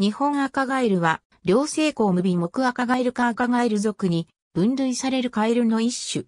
日本赤ガエルは、両性項無微目赤ガエルか赤ガエル属に分類されるカエルの一種。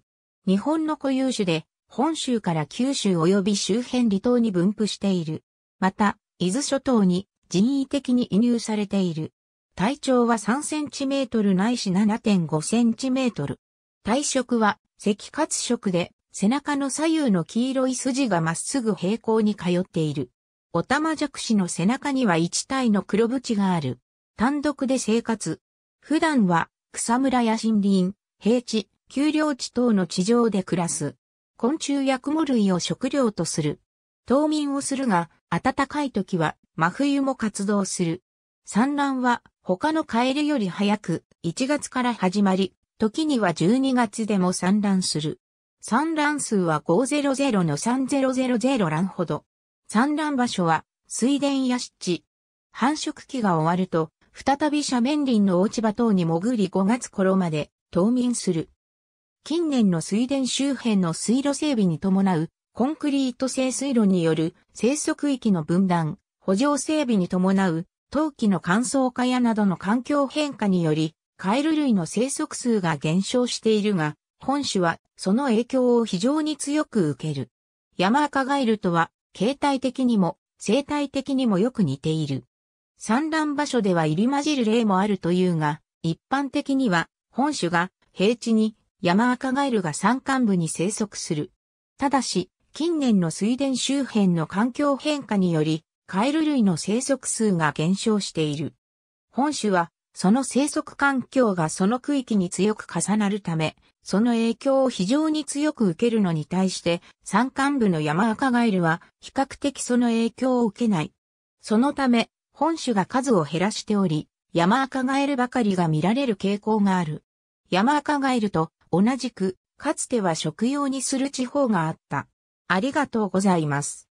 日本の固有種で、本州から九州及び周辺離島に分布している。また、伊豆諸島に人為的に移入されている。体長は3センチメートルないし7.5センチメートル。体色は赤褐色で、背中の左右の黄色い筋がまっすぐ平行に通っている。オタマジャクシの背中には1体の黒縁がある。単独で生活。普段は草むらや森林、平地、丘陵地等の地上で暮らす。昆虫や雲類を食料とする。冬眠をするが、暖かい時は真冬も活動する。産卵は他のカエルより早く1月から始まり、時には12月でも産卵する。産卵数は500の3000卵ほど。産卵場所は水田や湿地。繁殖期が終わると、再び斜面林の落ち葉等に潜り5月頃まで冬眠する。近年の水田周辺の水路整備に伴うコンクリート製水路による生息域の分断、補助整備に伴う冬季の乾燥化やなどの環境変化により、カエル類の生息数が減少しているが、本種はその影響を非常に強く受ける。山赤ガエルとは形態的にも生態的にもよく似ている。産卵場所では入り混じる例もあるというが、一般的には本種が平地に山赤ガエルが山間部に生息する。ただし、近年の水田周辺の環境変化により、カエル類の生息数が減少している。本種はその生息環境がその区域に強く重なるため、その影響を非常に強く受けるのに対して、山間部の山赤ガエルは比較的その影響を受けない。そのため、本種が数を減らしており、山赤ガエルばかりが見られる傾向がある。山赤ガエルと同じく、かつては食用にする地方があった。ありがとうございます。